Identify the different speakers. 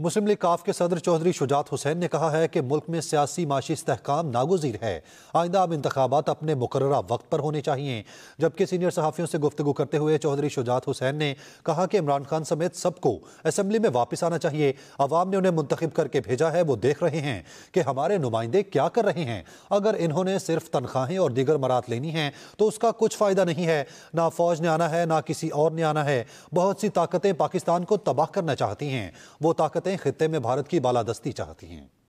Speaker 1: मुस्लिम league काफ के सदर चौधरी शुजात हुसैन ने कहा है कि मुल्क में सियासी माशी इसकाम नागजीर है आइंदा अब इंतबात अपने मुकर वक्त पर होने चाहिए जबकि सीनियर सहाफ़ियों से गुफ्तु करते हुए चौधरी शुजात हुसैन ने कहा कि इमरान खान समेत सबको असम्बली में वापस आना चाहिए अवाम ने उन्हें मुंतखब करके भेजा है वो देख रहे हैं कि हमारे नुमाइंदे क्या कर रहे हैं अगर इन्होंने सिर्फ तनख्वाहें और दीगर मरात लेनी हैं तो उसका कुछ फ़ायदा नहीं है ना फ़ौज ने आना है ना किसी और ने आना है बहुत सी ताकतें पाकिस्तान को तबाह करना चाहती हैं वो ताकत ताकतें खत्े में भारत की बालादस्ती चाहती हैं